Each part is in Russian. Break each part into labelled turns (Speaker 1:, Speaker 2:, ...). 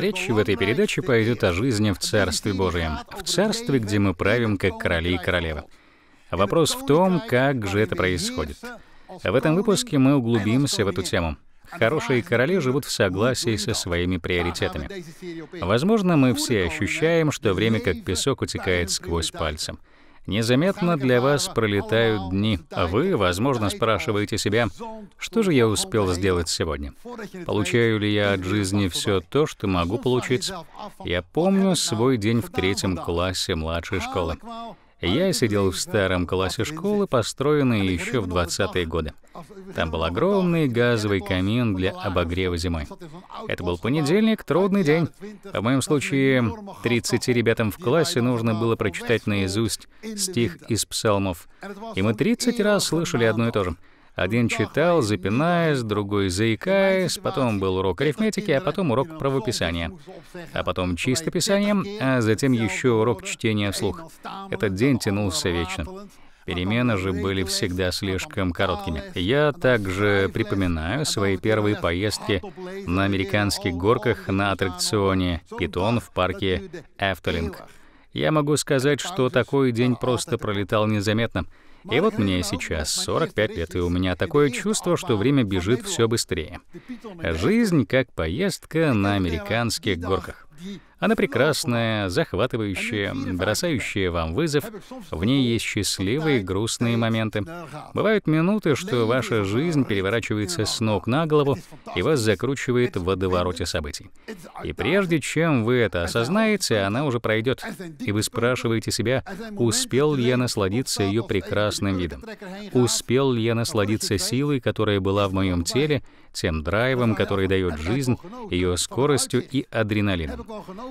Speaker 1: Речь в этой передаче пойдет о жизни в Царстве Божьем, в Царстве, где мы правим как короли и королевы. Вопрос в том, как же это происходит. В этом выпуске мы углубимся в эту тему. Хорошие короли живут в согласии со своими приоритетами. Возможно, мы все ощущаем, что время как песок утекает сквозь пальцем. Незаметно для вас пролетают дни, а вы, возможно, спрашиваете себя, что же я успел сделать сегодня? Получаю ли я от жизни все то, что могу получить? Я помню свой день в третьем классе младшей школы. Я сидел в старом классе школы, построенной еще в 20-е годы. Там был огромный газовый камин для обогрева зимой. Это был понедельник, трудный день. В моем случае 30 ребятам в классе нужно было прочитать наизусть стих из псалмов. И мы 30 раз слышали одно и то же — один читал, запинаясь, другой заикаясь, потом был урок арифметики, а потом урок правописания, а потом чистописанием, а затем еще урок чтения вслух. Этот день тянулся вечно. Перемены же были всегда слишком короткими. Я также припоминаю свои первые поездки на американских горках на аттракционе «Питон» в парке «Эфтелинг». Я могу сказать, что такой день просто пролетал незаметно — и вот мне сейчас 45 лет, и у меня такое чувство, что время бежит все быстрее. Жизнь как поездка на американских горках. Она прекрасная, захватывающая, бросающая вам вызов. В ней есть счастливые и грустные моменты. Бывают минуты, что ваша жизнь переворачивается с ног на голову и вас закручивает в водовороте событий. И прежде чем вы это осознаете, она уже пройдет. И вы спрашиваете себя, успел ли я насладиться ее прекрасным видом? Успел ли я насладиться силой, которая была в моем теле, тем драйвом, который дает жизнь, ее скоростью и адреналином?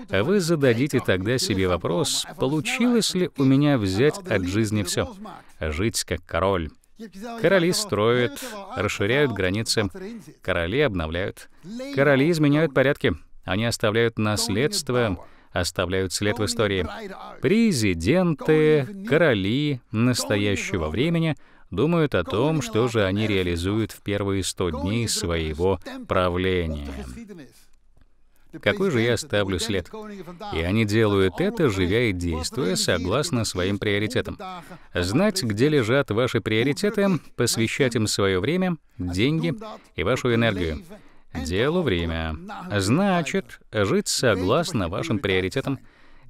Speaker 1: вы зададите тогда себе вопрос, получилось ли у меня взять от жизни все, жить как король. Короли строят, расширяют границы, короли обновляют, короли изменяют порядки, они оставляют наследство, оставляют след в истории. Президенты, короли настоящего времени думают о том, что же они реализуют в первые сто дней своего правления какой же я оставлю след. И они делают это, живя и действуя согласно своим приоритетам. Знать, где лежат ваши приоритеты, посвящать им свое время, деньги и вашу энергию. Делу время. Значит, жить согласно вашим приоритетам.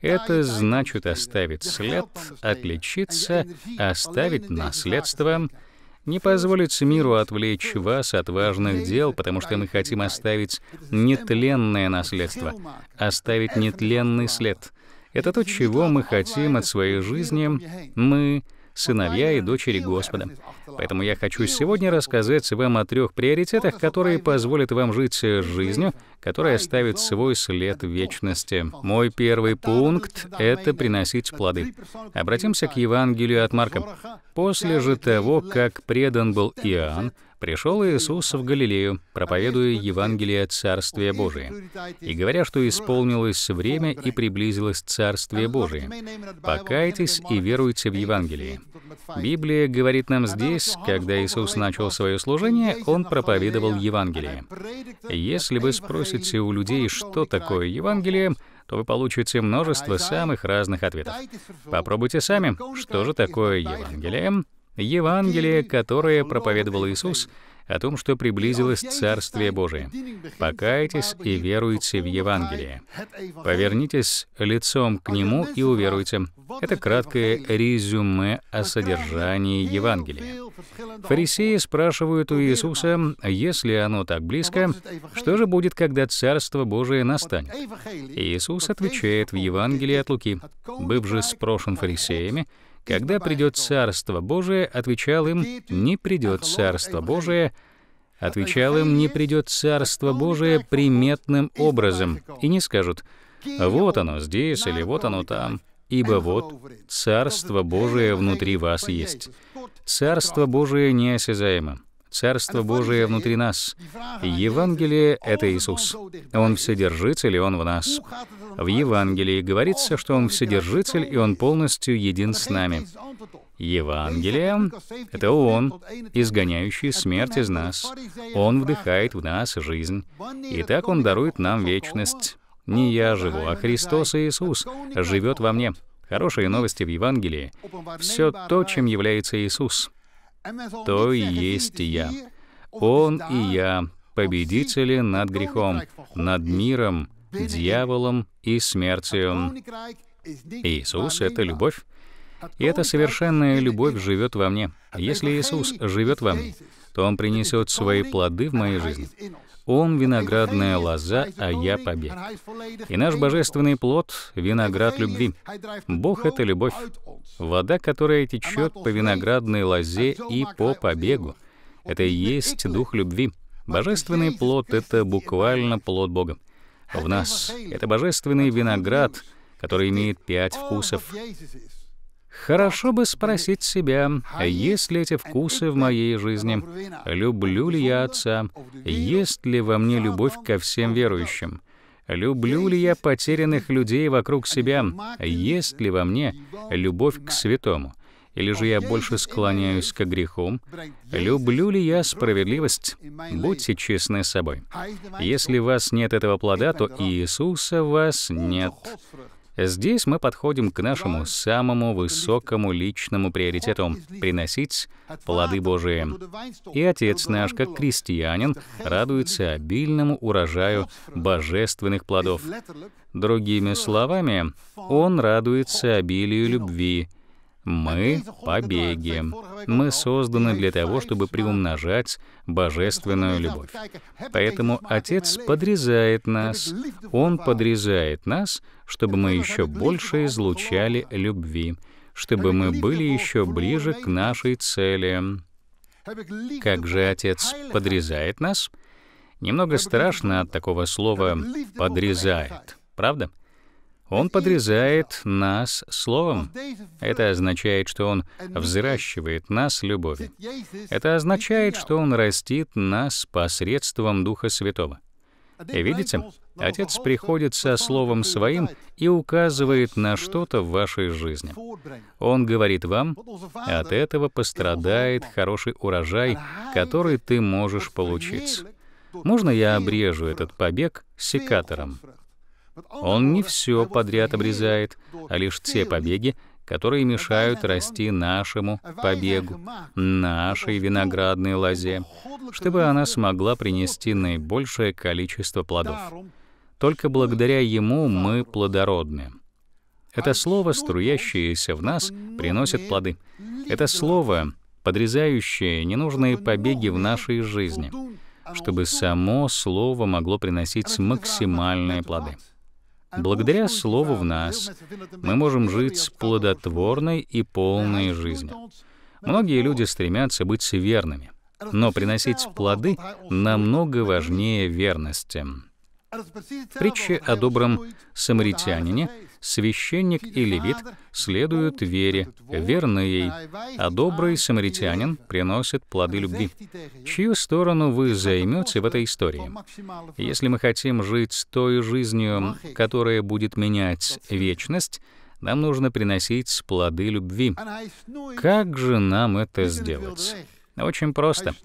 Speaker 1: Это значит оставить след, отличиться, оставить наследство, не позволить миру отвлечь вас от важных дел, потому что мы хотим оставить нетленное наследство, оставить нетленный след. Это то, чего мы хотим от своей жизни. Мы сыновья и дочери Господа. Поэтому я хочу сегодня рассказать вам о трех приоритетах, которые позволят вам жить жизнью, которая ставит свой след в вечности. Мой первый пункт — это приносить плоды. Обратимся к Евангелию от Марка. После же того, как предан был Иоанн, Пришел Иисус в Галилею, проповедуя Евангелие Царствия Божия, и говоря, что исполнилось время и приблизилось Царствие Божие. Покайтесь и веруйте в Евангелие. Библия говорит нам здесь, когда Иисус начал свое служение, Он проповедовал Евангелие. Если вы спросите у людей, что такое Евангелие, то вы получите множество самых разных ответов. Попробуйте сами, что же такое Евангелие, Евангелие, которое проповедовал Иисус, о том, что приблизилось Царствие Божие. Покайтесь и веруйте в Евангелие. Повернитесь лицом к Нему и уверуйте. Это краткое резюме о содержании Евангелия. Фарисеи спрашивают у Иисуса, если оно так близко, что же будет, когда Царство Божие настанет? Иисус отвечает в Евангелии от Луки, «Быв же спрошен фарисеями, когда придет Царство Божие, отвечал им, не придет Царство Божие, отвечал им, не придет Царство Божие приметным образом, и не скажут, вот оно здесь или вот оно там, ибо вот Царство Божие внутри вас есть. Царство Божие неосязаемо. Царство Божие внутри нас. Евангелие — это Иисус. Он Вседержитель, и Он в нас. В Евангелии говорится, что Он Вседержитель, и Он полностью един с нами. Евангелие — это Он, изгоняющий смерть из нас. Он вдыхает в нас жизнь. И так Он дарует нам вечность. Не я живу, а Христос Иисус живет во мне. Хорошие новости в Евангелии — все то, чем является Иисус — то и есть я. Он и я, победители над грехом, над миром, дьяволом и смертью. Иисус — это любовь. И эта совершенная любовь живет во мне. Если Иисус живет во мне, то Он принесет свои плоды в моей жизни. Он — виноградная лоза, а я — побег. И наш божественный плод — виноград любви. Бог — это любовь. Вода, которая течет по виноградной лозе и по побегу. Это и есть дух любви. Божественный плод — это буквально плод Бога. В нас — это божественный виноград, который имеет пять вкусов. Хорошо бы спросить себя, есть ли эти вкусы в моей жизни, люблю ли я Отца, есть ли во мне любовь ко всем верующим, люблю ли я потерянных людей вокруг себя, есть ли во мне любовь к святому, или же я больше склоняюсь к греху? Люблю ли я справедливость? Будьте честны с собой. Если у вас нет этого плода, то Иисуса у вас нет. Здесь мы подходим к нашему самому высокому личному приоритету — приносить плоды Божии. И Отец наш, как крестьянин, радуется обильному урожаю божественных плодов. Другими словами, Он радуется обилию любви, мы — побеги. Мы созданы для того, чтобы приумножать божественную любовь. Поэтому Отец подрезает нас. Он подрезает нас, чтобы мы еще больше излучали любви, чтобы мы были еще ближе к нашей цели. Как же Отец подрезает нас? Немного страшно от такого слова «подрезает», правда? Он подрезает нас словом. Это означает, что Он взращивает нас любовью. Это означает, что Он растит нас посредством Духа Святого. И видите, Отец приходит со словом своим и указывает на что-то в вашей жизни. Он говорит вам, от этого пострадает хороший урожай, который ты можешь получить. Можно я обрежу этот побег секатором? Он не все подряд обрезает, а лишь те побеги, которые мешают расти нашему побегу, нашей виноградной лозе, чтобы она смогла принести наибольшее количество плодов. Только благодаря ему мы плодородны. Это слово, ну, струящееся в нас, приносит плоды. Это слово, подрезающее ненужные побеги в нашей жизни, а чтобы само слово могло приносить максимальные плоды. Благодаря Слову в нас мы можем жить плодотворной и полной жизнью. Многие люди стремятся быть верными, но приносить плоды намного важнее верности. В притче о добром самаритянине священник и левит следуют вере, верны ей, а добрый самаритянин приносит плоды любви. Чью сторону вы займете в этой истории? Если мы хотим жить той жизнью, которая будет менять вечность, нам нужно приносить плоды любви. Как же нам это сделать? Очень просто.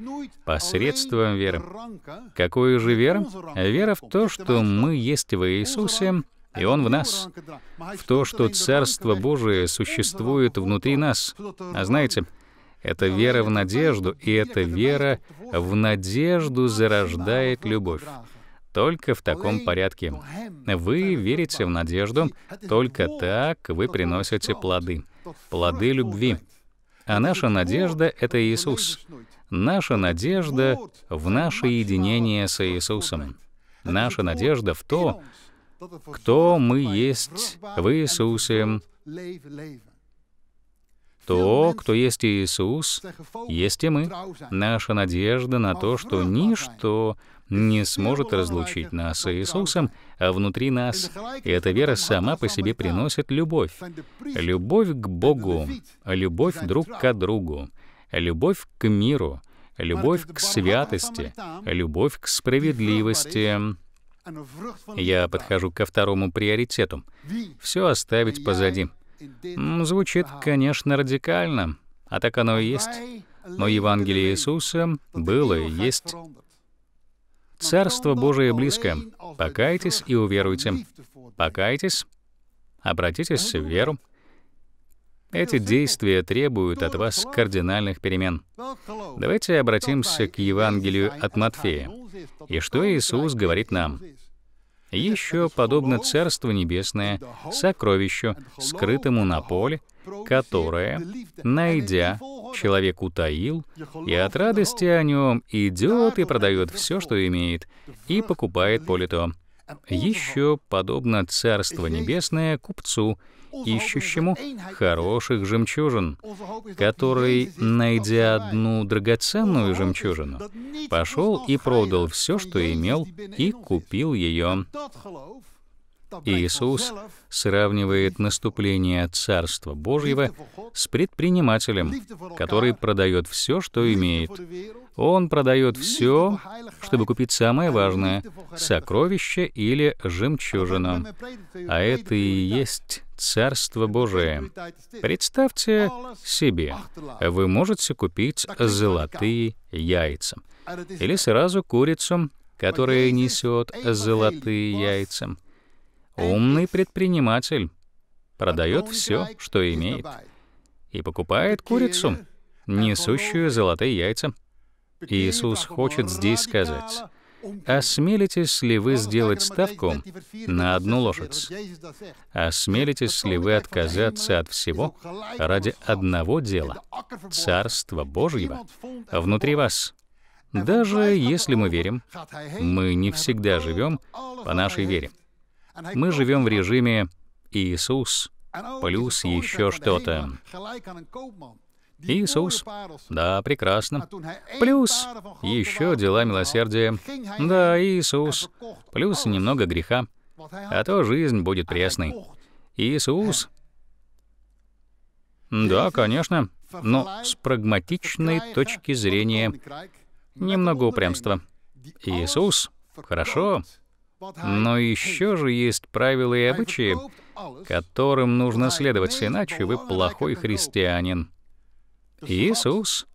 Speaker 1: Посредством веры. Какую же веру? Вера в то, что мы есть во Иисусе, и Он в нас, в то, что Царство Божие существует внутри нас. А знаете, это вера в надежду, и эта вера в надежду зарождает любовь. Только в таком порядке. Вы верите в надежду, только так вы приносите плоды. Плоды любви. А наша надежда — это Иисус. Наша надежда в наше единение с Иисусом. Наша надежда в то, кто мы есть в Иисусе. То, кто есть Иисус, есть и мы. Наша надежда на то, что ничто не сможет разлучить нас с Иисусом, а внутри нас. И эта вера сама по себе приносит любовь. Любовь к Богу, любовь друг к другу, любовь к миру, любовь к святости, любовь к справедливости. Я подхожу ко второму приоритету. Все оставить позади. Звучит, конечно, радикально, а так оно и есть. Но Евангелие Иисуса было и есть. Царство Божие близко. Покайтесь и уверуйте. Покайтесь, обратитесь в веру. Эти действия требуют от вас кардинальных перемен. Давайте обратимся к Евангелию от Матфея. И что Иисус говорит нам? Еще подобно Царство Небесное, сокровищу, скрытому на поле, которое, найдя, человек утаил, и от радости о нем идет и продает все, что имеет, и покупает поле то. Еще подобно Царство Небесное купцу, ищущему хороших жемчужин, который, найдя одну драгоценную жемчужину, пошел и продал все, что имел, и купил ее. Иисус сравнивает наступление Царства Божьего с предпринимателем, который продает все, что имеет, он продает все, чтобы купить самое важное — сокровище или жемчужину. А это и есть Царство Божие. Представьте себе, вы можете купить золотые яйца или сразу курицу, которая несет золотые яйца. Умный предприниматель продает все, что имеет, и покупает курицу, несущую золотые яйца. Иисус хочет здесь сказать, «Осмелитесь ли вы сделать ставку на одну лошадь? Осмелитесь ли вы отказаться от всего ради одного дела, Царства Божьего, внутри вас?» Даже если мы верим, мы не всегда живем по нашей вере. Мы живем в режиме «Иисус плюс еще что-то». Иисус. Да, прекрасно. Плюс еще дела милосердия. Да, Иисус. Плюс немного греха. А то жизнь будет пресной. Иисус. Да, конечно. Но с прагматичной точки зрения немного упрямства. Иисус. Хорошо. Но еще же есть правила и обычаи, которым нужно следовать, иначе вы плохой христианин. Иисус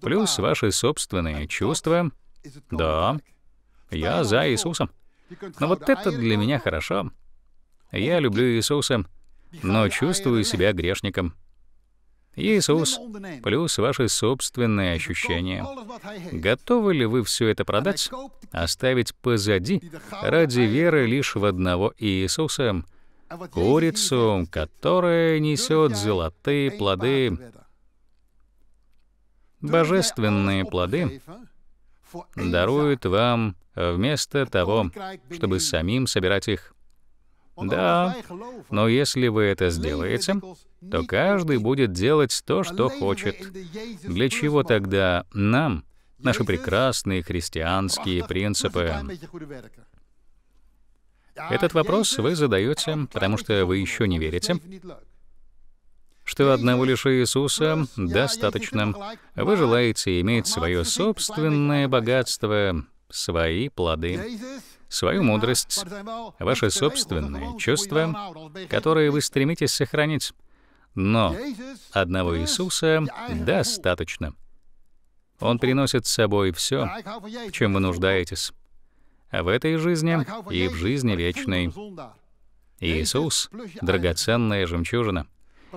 Speaker 1: плюс ваши собственные чувства. Да, я за Иисусом. Но вот это для меня хорошо. Я люблю Иисуса, но чувствую себя грешником. Иисус плюс ваши собственные ощущения. Готовы ли вы все это продать, оставить позади ради веры лишь в одного Иисуса, курицу, которая несет золотые плоды божественные плоды даруют вам вместо того, чтобы самим собирать их. Да, но если вы это сделаете, то каждый будет делать то, что хочет. Для чего тогда нам наши прекрасные христианские принципы? Этот вопрос вы задаете, потому что вы еще не верите, что одного лишь Иисуса достаточно. Вы желаете иметь свое собственное богатство, свои плоды, свою мудрость, ваши собственные чувства, которые вы стремитесь сохранить. Но одного Иисуса достаточно. Он приносит с собой все, в чем вы нуждаетесь. В этой жизни и в жизни вечной. Иисус — драгоценная жемчужина.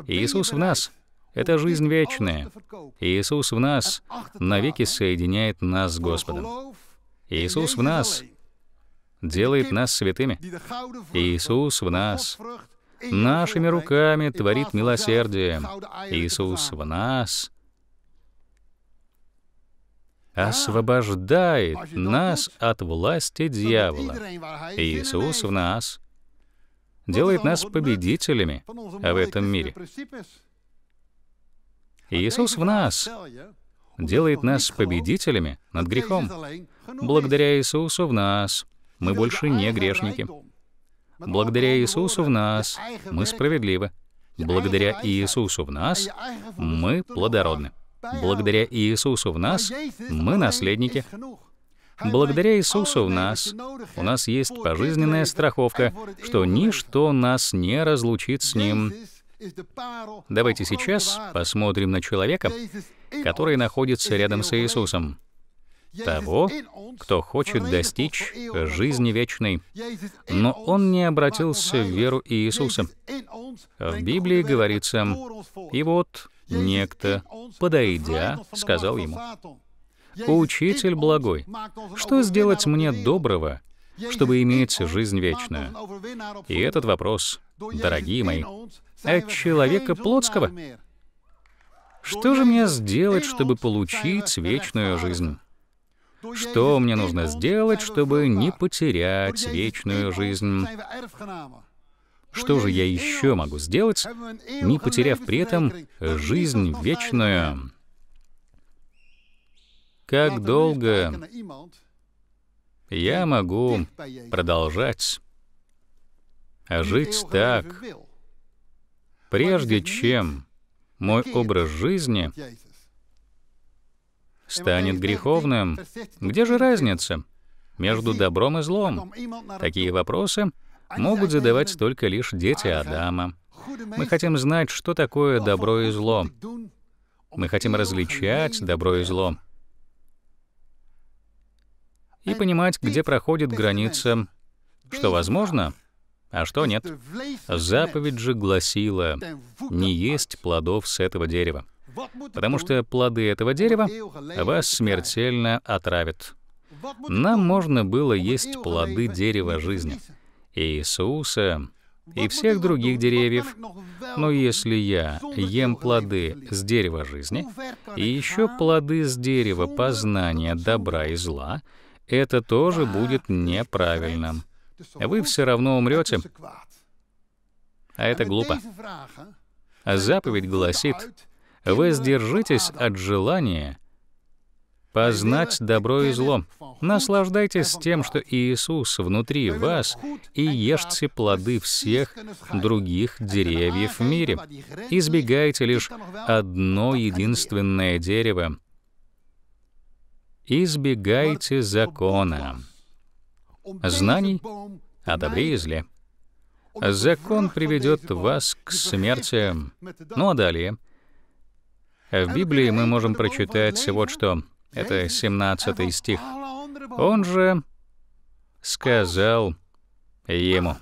Speaker 1: Иисус в нас — это жизнь вечная. Иисус в нас навеки соединяет нас с Господом. Иисус в нас делает нас святыми. Иисус в нас нашими руками творит милосердие. Иисус в нас освобождает нас от власти дьявола. Иисус в нас делает нас победителями в этом мире. Иисус в нас делает нас победителями над грехом. Благодаря Иисусу в нас мы больше не грешники. Благодаря Иисусу в нас мы справедливы. Благодаря Иисусу в нас мы плодородны. Благодаря Иисусу в нас мы наследники. Благодаря Иисусу в нас, у нас есть пожизненная страховка, что ничто нас не разлучит с Ним. Давайте сейчас посмотрим на человека, который находится рядом с Иисусом того, кто хочет достичь жизни вечной. Но он не обратился в веру Иисуса. В Библии говорится, «И вот некто, подойдя, сказал ему, «Учитель благой, что сделать мне доброго, чтобы иметь жизнь вечную?» И этот вопрос, дорогие мои, от человека плотского. Что же мне сделать, чтобы получить вечную жизнь? Что мне нужно сделать, чтобы не потерять вечную жизнь? Что же я еще могу сделать, не потеряв при этом жизнь вечную? Как долго я могу продолжать жить так, прежде чем мой образ жизни станет греховным? Где же разница между добром и злом? Такие вопросы могут задавать только лишь дети Адама. Мы хотим знать, что такое добро и зло. Мы хотим различать добро и зло и понимать, где проходит граница, что возможно, а что нет. Заповедь же гласила «не есть плодов с этого дерева», потому что плоды этого дерева вас смертельно отравят. Нам можно было есть плоды дерева жизни, Иисуса и всех других деревьев, но если я ем плоды с дерева жизни и еще плоды с дерева познания добра и зла, это тоже будет неправильно. Вы все равно умрете. А это глупо. Заповедь гласит, воздержитесь от желания познать добро и зло. Наслаждайтесь тем, что Иисус внутри вас, и ешьте плоды всех других деревьев в мире. Избегайте лишь одно единственное дерево, избегайте закона, знаний о и зле. Закон приведет вас к смерти. Ну а далее. В Библии мы можем прочитать вот что. Это 17 стих. Он же сказал ему,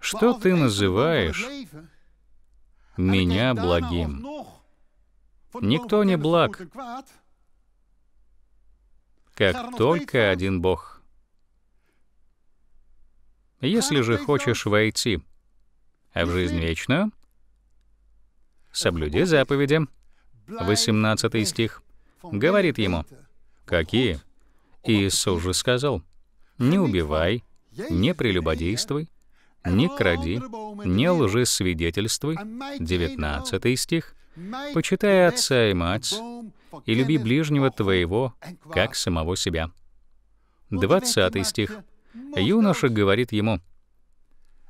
Speaker 1: «Что ты называешь меня благим?» Никто не благ, как только один Бог. Если же хочешь войти в жизнь вечную, соблюди заповеди. 18 стих говорит ему, какие? Иисус же сказал, не убивай, не прелюбодействуй, не кради, не лжесвидетельствуй. 19 а стих. Почитай отца и мать, и люби ближнего твоего, как самого себя». 20 стих. Юноша говорит ему,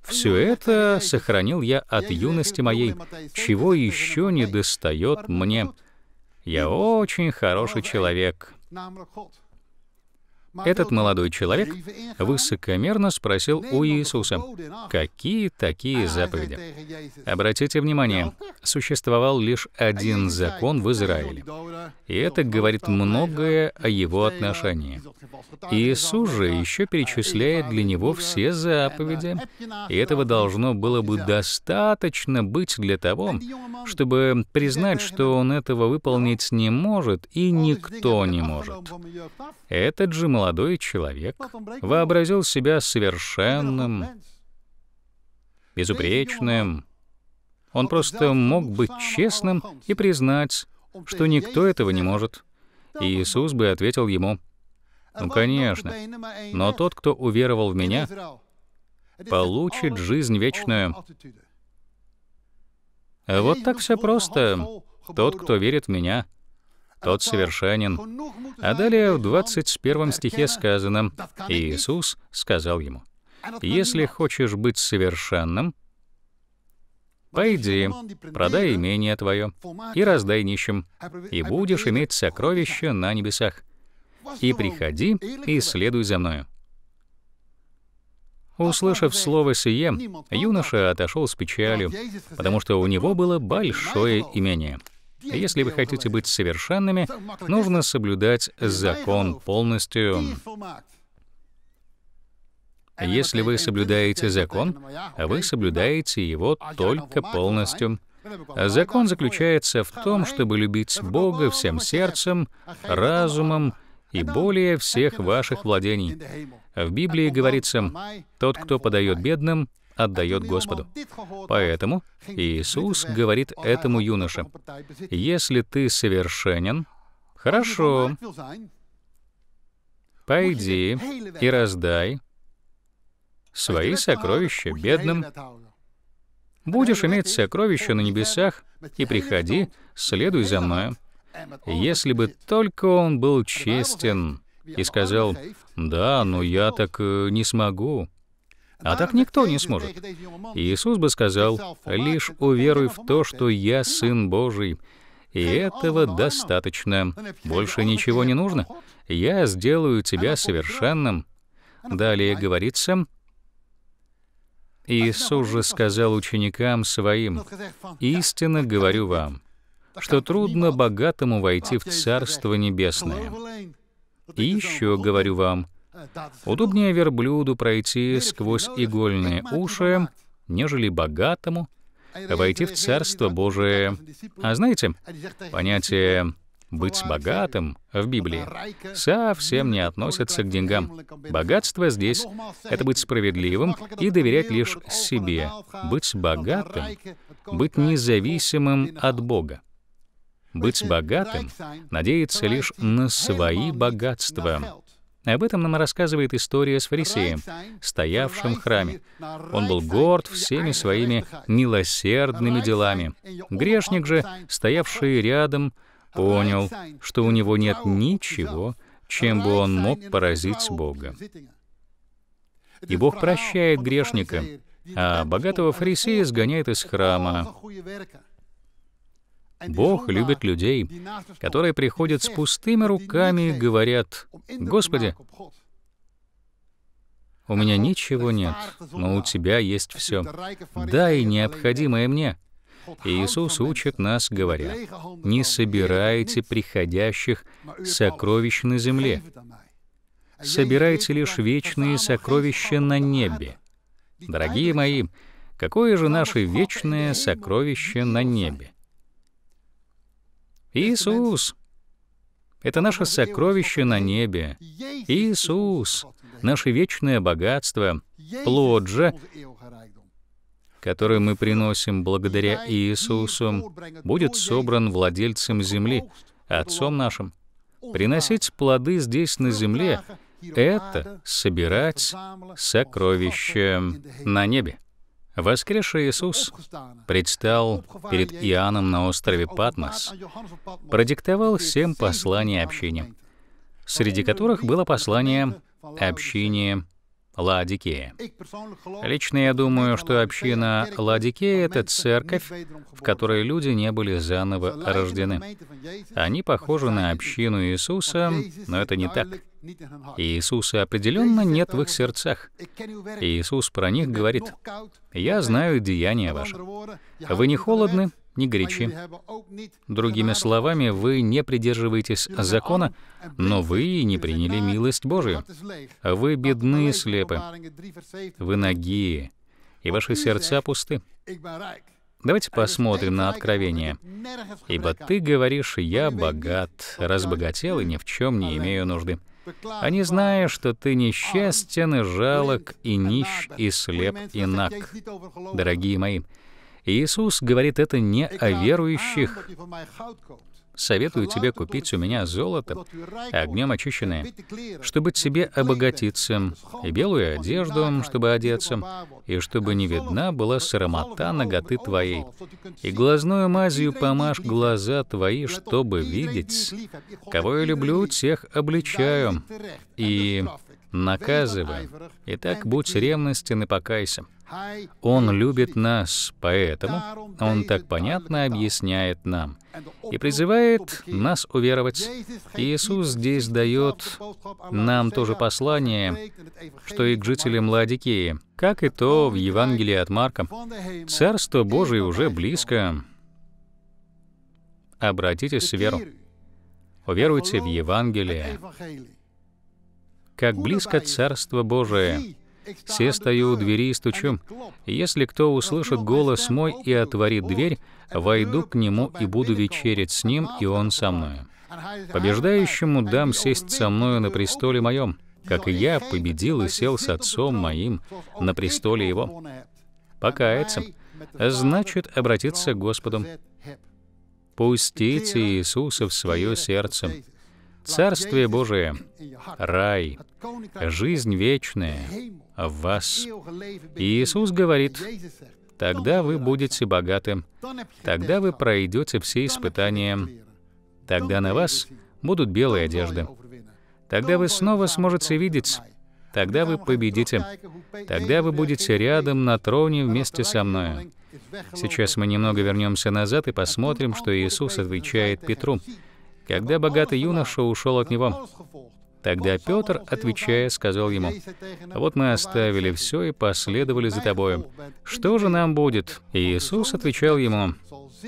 Speaker 1: «Все это сохранил я от юности моей, чего еще не достает мне. Я очень хороший человек». Этот молодой человек высокомерно спросил у Иисуса, какие такие заповеди. Обратите внимание, существовал лишь один закон в Израиле, и это говорит многое о его отношении. Иисус же еще перечисляет для него все заповеди, и этого должно было бы достаточно быть для того, чтобы признать, что он этого выполнить не может и никто не может. Этот же молодой молодой человек вообразил себя совершенным, безупречным. Он просто мог быть честным и признать, что никто этого не может. И Иисус бы ответил ему, а «Ну, конечно, но тот, кто уверовал в Меня, получит жизнь вечную». А вот так ну все просто. Тот, кто верит в Меня, тот совершенен. А далее в 21 стихе сказано, Иисус сказал ему, «Если хочешь быть совершенным, пойди, продай имение твое и раздай нищим, и будешь иметь сокровища на небесах. И приходи и следуй за мною». Услышав слово «сие», юноша отошел с печалью, потому что у него было большое имение — если вы хотите быть совершенными, нужно соблюдать закон полностью. Если вы соблюдаете закон, вы соблюдаете его только полностью. Закон заключается в том, чтобы любить Бога всем сердцем, разумом и более всех ваших владений. В Библии говорится, «Тот, кто подает бедным, отдает Господу. Поэтому Иисус говорит этому юноше, «Если ты совершенен, хорошо, пойди и раздай свои сокровища бедным. Будешь иметь сокровища на небесах, и приходи, следуй за мною». Если бы только он был честен и сказал, «Да, но я так э, не смогу», а так никто не сможет. Иисус бы сказал, «Лишь уверуй в то, что я Сын Божий». И этого достаточно. Больше ничего не нужно. Я сделаю тебя совершенным. Далее говорится, Иисус же сказал ученикам своим, «Истинно говорю вам, что трудно богатому войти в Царство Небесное. И еще говорю вам, Удобнее верблюду пройти сквозь игольные уши, нежели богатому войти в Царство Божие. А знаете, понятие «быть богатым» в Библии совсем не относится к деньгам. Богатство здесь — это быть справедливым и доверять лишь себе. Быть богатым — быть независимым от Бога. Быть богатым — надеяться лишь на свои богатства, об этом нам рассказывает история с фарисеем, стоявшим в храме. Он был горд всеми своими милосердными делами. Грешник же, стоявший рядом, понял, что у него нет ничего, чем бы он мог поразить Бога. И Бог прощает грешника, а богатого фарисея сгоняет из храма. Бог любит людей, которые приходят с пустыми руками и говорят, «Господи, у меня ничего нет, но у Тебя есть все. Да и необходимое мне». И Иисус учит нас, говоря, «Не собирайте приходящих сокровищ на земле, собирайте лишь вечные сокровища на небе». Дорогие мои, какое же наше вечное сокровище на небе? Иисус — это наше сокровище на небе. Иисус — наше вечное богатство, плод же, который мы приносим благодаря Иисусу, будет собран владельцем земли, Отцом нашим. Приносить плоды здесь на земле — это собирать сокровища на небе. Воскресший Иисус предстал перед Иоанном на острове Патмос, продиктовал семь посланий общине, среди которых было послание «Общение Ладикея. Лично я думаю, что община Ладикея — это церковь, в которой люди не были заново рождены. Они похожи на общину Иисуса, но это не так. Иисуса определенно нет в их сердцах. Иисус про них говорит, «Я знаю деяния ваши. Вы не холодны, не горячи. Другими словами, вы не придерживаетесь закона, но вы и не приняли милость Божию. Вы бедны и слепы. Вы ноги, и ваши сердца пусты. Давайте посмотрим на откровение. «Ибо ты говоришь, я богат, разбогател и ни в чем не имею нужды» а не зная, что ты несчастен и жалок, и нищ, и слеп, и наг. Дорогие мои, Иисус говорит это не о верующих. «Советую тебе купить у меня золото, огнем очищенное, чтобы тебе обогатиться, и белую одежду, чтобы одеться, и чтобы не видна была срамота ноготы твоей, и глазную мазью помажь глаза твои, чтобы видеть. Кого я люблю, тех обличаю, и наказываем. Итак, будь ревностен и покайся. Он любит нас, поэтому Он так понятно объясняет нам и призывает нас уверовать. Иисус здесь дает нам тоже послание, что и к жителям Ладикеи, как и то в Евангелии от Марка. Царство Божие уже близко. Обратитесь в веру. Уверуйте в Евангелие как близко Царство Божие. Все стою у двери и стучу. Если кто услышит голос мой и отворит дверь, войду к нему и буду вечерить с ним, и он со мною. Побеждающему дам сесть со мною на престоле моем, как и я победил и сел с отцом моим на престоле его. Покаяться, значит обратиться к Господу. Пустите Иисуса в свое сердце. Царствие Божие, рай, жизнь вечная в вас. И Иисус говорит, тогда вы будете богатым, тогда вы пройдете все испытания, тогда на вас будут белые одежды, тогда вы снова сможете видеть, тогда вы победите, тогда вы будете рядом на троне вместе со мною. Сейчас мы немного вернемся назад и посмотрим, что Иисус отвечает Петру когда богатый юноша ушел от него. Тогда Петр, отвечая, сказал ему, «Вот мы оставили все и последовали за тобою. Что же нам будет?» И Иисус отвечал ему,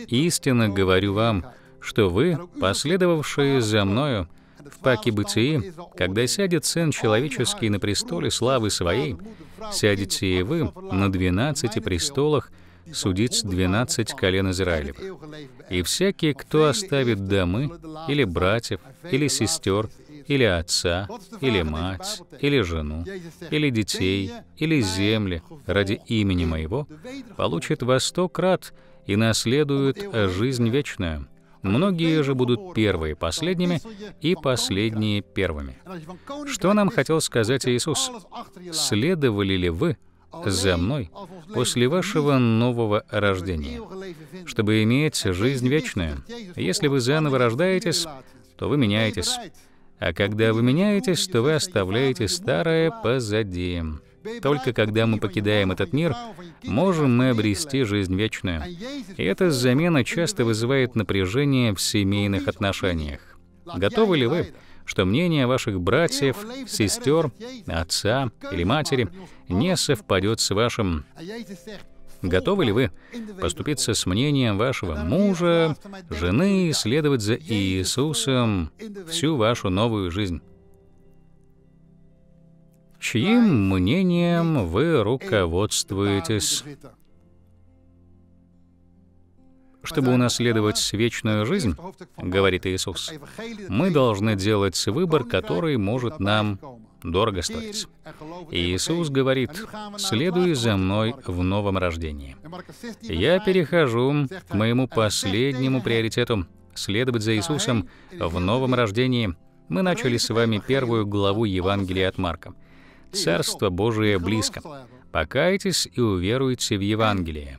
Speaker 1: «Истинно говорю вам, что вы, последовавшие за Мною, в паке бытии, когда сядет Сын Человеческий на престоле славы Своей, сядете и вы на двенадцати престолах, судить двенадцать колен Израилевых. И всякий, кто оставит домы, или братьев, или сестер, или отца, или мать, или жену, или детей, или земли ради имени моего, получит во сто крат и наследует жизнь вечную. Многие же будут первые последними и последние первыми. Что нам хотел сказать Иисус? Следовали ли вы за мной после вашего нового рождения, чтобы иметь жизнь вечную. Если вы заново рождаетесь, то вы меняетесь. А когда вы меняетесь, то вы оставляете старое позади. Только когда мы покидаем этот мир, можем мы обрести жизнь вечную. И эта замена часто вызывает напряжение в семейных отношениях. Готовы ли вы что мнение ваших братьев, сестер, отца или матери не совпадет с вашим. Готовы ли вы поступиться с мнением вашего мужа, жены и следовать за Иисусом всю вашу новую жизнь? Чьим мнением вы руководствуетесь? чтобы унаследовать вечную жизнь, говорит Иисус, мы должны делать выбор, который может нам дорого стоить. Иисус говорит, «Следуй за мной в новом рождении». Я перехожу к моему последнему приоритету — следовать за Иисусом в новом рождении. Мы начали с вами первую главу Евангелия от Марка. «Царство Божие близко» покайтесь и уверуйте в Евангелие.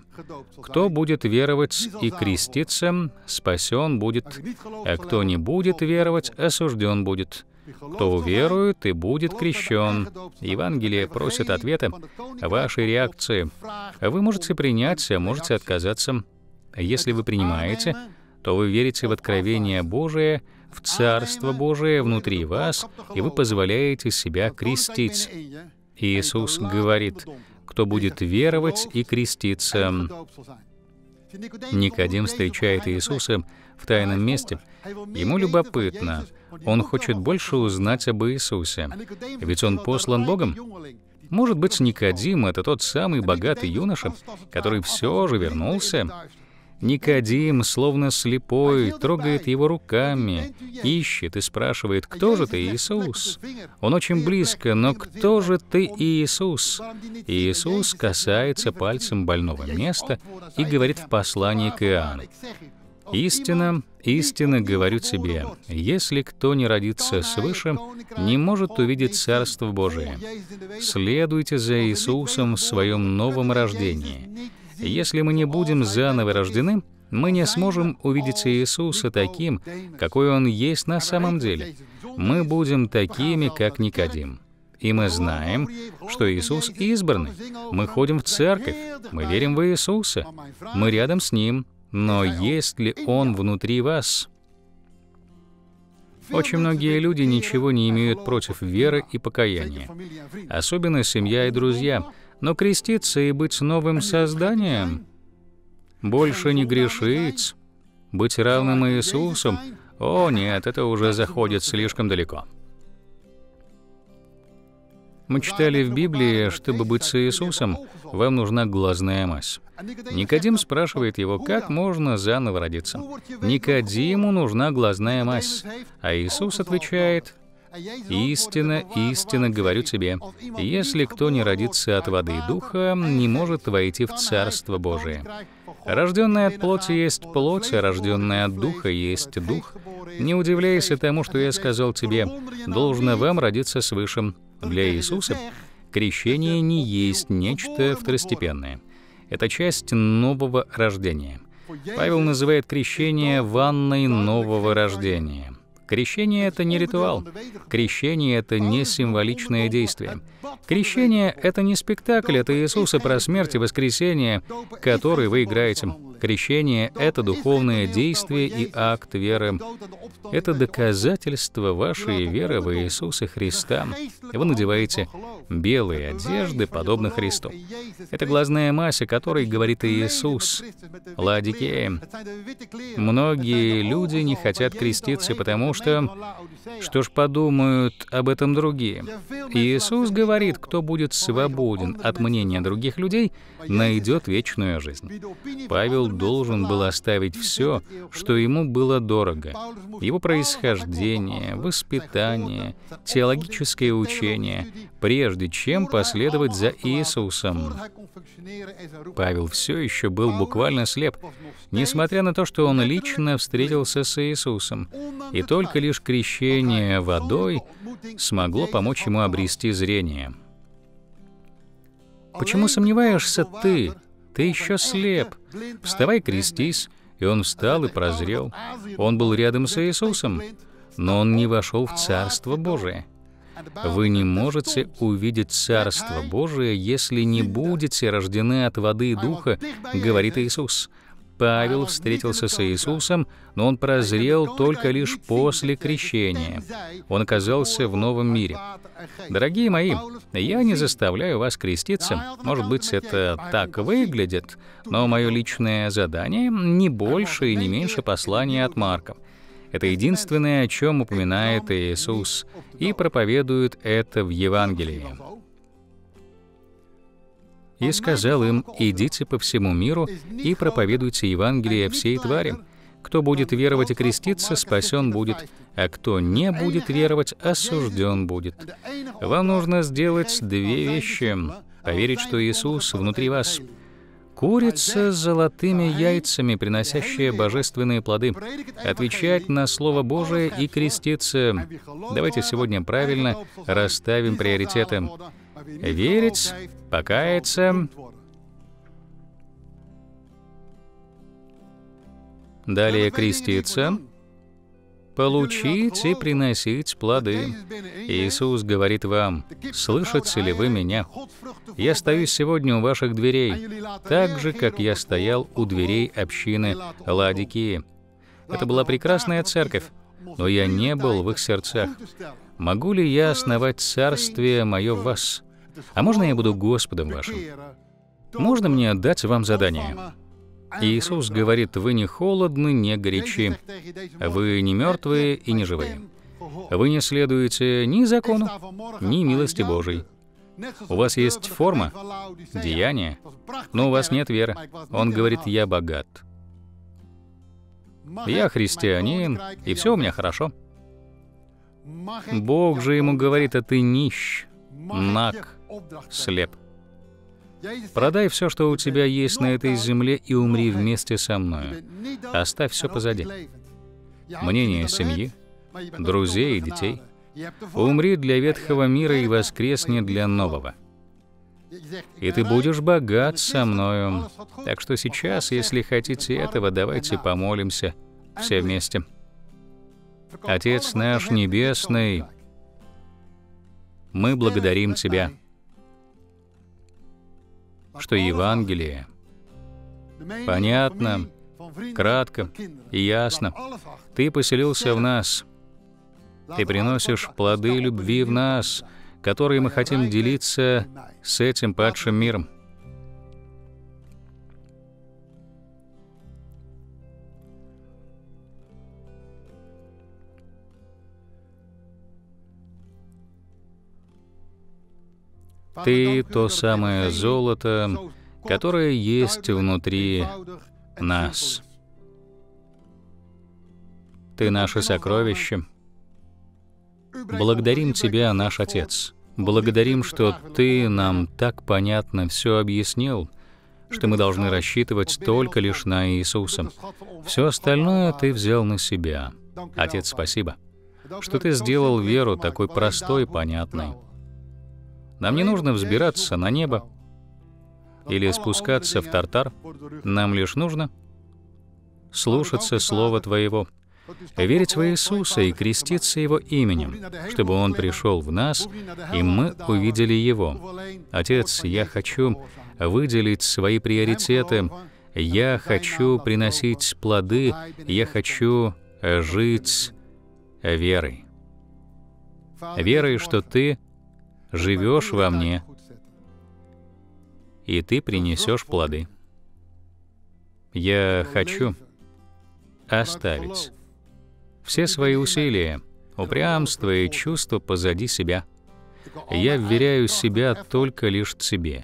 Speaker 1: Кто будет веровать и креститься, спасен будет, а кто не будет веровать, осужден будет. Кто уверует и будет крещен. Евангелие просит ответа вашей реакции. Вы можете принять, а можете отказаться. Если вы принимаете, то вы верите в откровение Божие, в Царство Божие внутри вас, и вы позволяете себя крестить. Иисус говорит, кто будет веровать и креститься. Никодим встречает Иисуса в тайном месте. Ему любопытно. Он хочет больше узнать об Иисусе. Ведь он послан Богом. Может быть, Никодим — это тот самый богатый юноша, который все же вернулся Никодим, словно слепой, трогает его руками, ищет и спрашивает, «Кто же ты, Иисус?» Он очень близко, но «Кто же ты, Иисус?» Иисус касается пальцем больного места и говорит в послании к Иоанну, «Истина, истина говорю тебе, если кто не родится свыше, не может увидеть Царство Божие. Следуйте за Иисусом в своем новом рождении. Если мы не будем заново рождены, мы не сможем увидеть Иисуса таким, какой Он есть на самом деле. Мы будем такими, как Никодим. И мы знаем, что Иисус избранный. Мы ходим в церковь, мы верим в Иисуса, мы рядом с Ним. Но есть ли Он внутри вас? Очень многие люди ничего не имеют против веры и покаяния, особенно семья и друзья — но креститься и быть новым созданием, больше не грешить, быть равным Иисусу, о нет, это уже заходит слишком далеко. Мы читали в Библии, чтобы быть с Иисусом, вам нужна глазная мазь. Никодим спрашивает его, как можно заново родиться. Никодиму нужна глазная мазь. А Иисус отвечает, Истина, истинно говорю тебе, если кто не родится от воды и духа, не может войти в Царство Божие. Рожденная от плоти есть плоть, а рожденная от духа есть дух. Не удивляйся тому, что я сказал тебе, должно вам родиться свыше. Для Иисуса крещение не есть нечто второстепенное. Это часть нового рождения. Павел называет крещение ванной нового рождения. Крещение — это не ритуал. Крещение — это не символичное действие. Крещение — это не спектакль, это Иисуса про смерть и воскресение, который вы играете. Крещение — это духовное действие и акт веры. Это доказательство вашей веры в Иисуса Христа. Вы надеваете белые одежды, подобно Христу. Это глазная масса, о которой говорит Иисус. Ладикея. Многие люди не хотят креститься, потому что, что ж подумают об этом другие? Иисус говорит, кто будет свободен от мнения других людей, найдет вечную жизнь. Павел должен был оставить все, что ему было дорого. Его происхождение, воспитание, теологическое учение, прежде чем последовать за Иисусом. Павел все еще был буквально слеп, несмотря на то, что он лично встретился с Иисусом. И только только лишь крещение водой смогло помочь ему обрести зрение. «Почему сомневаешься ты? Ты еще слеп. Вставай, крестись». И он встал и прозрел. Он был рядом с Иисусом, но он не вошел в Царство Божие. Вы не можете увидеть Царство Божие, если не будете рождены от воды и духа, говорит Иисус. Павел встретился с Иисусом, но он прозрел только лишь после крещения. Он оказался в новом мире. Дорогие мои, я не заставляю вас креститься. Может быть, это так выглядит, но мое личное задание не больше и не меньше послания от Марка. Это единственное, о чем упоминает Иисус, и проповедует это в Евангелии и сказал им, «Идите по всему миру и проповедуйте Евангелие всей твари. Кто будет веровать и креститься, спасен будет, а кто не будет веровать, осужден будет». Вам нужно сделать две вещи. Поверить, что Иисус внутри вас. Курица с золотыми яйцами, приносящая божественные плоды. Отвечать на Слово Божие и креститься. Давайте сегодня правильно расставим приоритеты верить, покаяться. Далее креститься, получить и приносить плоды. Иисус говорит вам, «Слышите ли вы меня? Я стою сегодня у ваших дверей, так же, как я стоял у дверей общины Ладикии». Это была прекрасная церковь, но я не был в их сердцах. Могу ли я основать царствие мое в вас? А можно я буду Господом вашим? Можно мне отдать вам задание? Иисус говорит, вы не холодны, не горячи, вы не мертвые и не живые. Вы не следуете ни закону, ни милости Божией. У вас есть форма, деяние, но у вас нет веры. Он говорит, я богат. Я христианин, и все у меня хорошо. Бог же ему говорит, а ты нищ, наг, слеп. Продай все, что у тебя есть на этой земле, и умри вместе со мною. Оставь все позади. Мнение семьи, друзей и детей. Умри для ветхого мира и воскресни для нового. И ты будешь богат со мною. Так что сейчас, если хотите этого, давайте помолимся все вместе. Отец наш Небесный, мы благодарим Тебя что Евангелие понятно, кратко и ясно. Ты поселился в нас. Ты приносишь плоды любви в нас, которые мы хотим делиться с этим падшим миром. Ты — то самое золото, которое есть внутри нас. Ты наше сокровище. Благодарим Тебя, наш Отец. Благодарим, что Ты нам так понятно все объяснил, что мы должны рассчитывать только лишь на Иисуса. Все остальное Ты взял на себя. Отец, спасибо, что Ты сделал веру такой простой и понятной. Нам не нужно взбираться на небо или спускаться в тартар. Нам лишь нужно слушаться Слова Твоего, верить в Иисуса и креститься Его именем, чтобы Он пришел в нас, и мы увидели Его. Отец, я хочу выделить свои приоритеты. Я хочу приносить плоды. Я хочу э, жить верой. Верой, что Ты — живешь во мне, и ты принесешь плоды. Я хочу оставить все свои усилия, упрямство и чувство позади себя. Я вверяю себя только лишь тебе.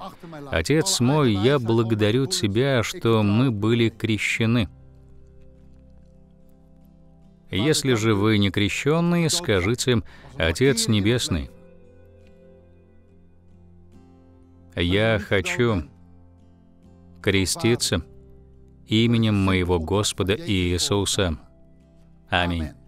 Speaker 1: Отец мой, я благодарю тебя, что мы были крещены. Если же вы не крещенные, скажите «Отец Небесный». Я хочу креститься именем моего Господа Иисуса. Аминь.